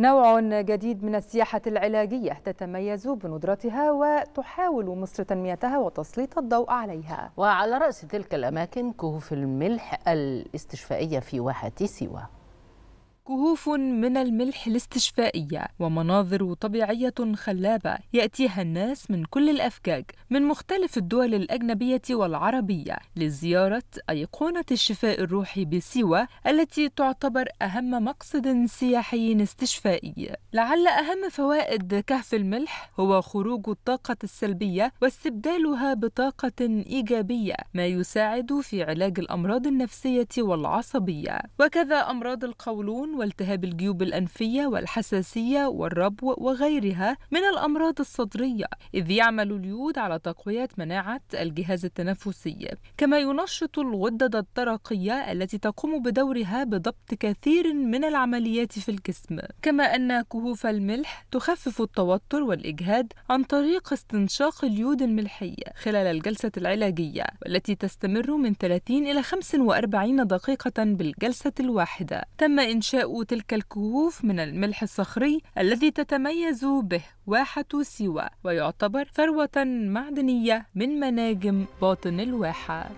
نوع جديد من السياحة العلاجية تتميز بندرتها وتحاول مصر تنميتها وتسليط الضوء عليها وعلى رأس تلك الأماكن كهوف الملح الاستشفائية في واحة سيوة كهوف من الملح الاستشفائية ومناظر طبيعية خلابة يأتيها الناس من كل الأفكاك من مختلف الدول الأجنبية والعربية لزيارة أيقونة الشفاء الروحي بسيوة التي تعتبر أهم مقصد سياحي استشفائي لعل أهم فوائد كهف الملح هو خروج الطاقة السلبية واستبدالها بطاقة إيجابية ما يساعد في علاج الأمراض النفسية والعصبية وكذا أمراض القولون الطاعون والتهاب الجيوب الأنفية والحساسية والربو وغيرها من الأمراض الصدرية إذ يعمل اليود على تقوية مناعة الجهاز التنفسي كما ينشط الغدد الدرقية التي تقوم بدورها بضبط كثير من العمليات في الجسم كما أن كهوف الملح تخفف التوتر والإجهاد عن طريق استنشاق اليود الملحي خلال الجلسة العلاجية والتي تستمر من 30 إلى 45 دقيقة بالجلسة الواحدة تم إنشاء تنشأ تلك الكهوف من الملح الصخري الذي تتميز به واحة سيوة ويعتبر ثروة معدنية من مناجم باطن الواحة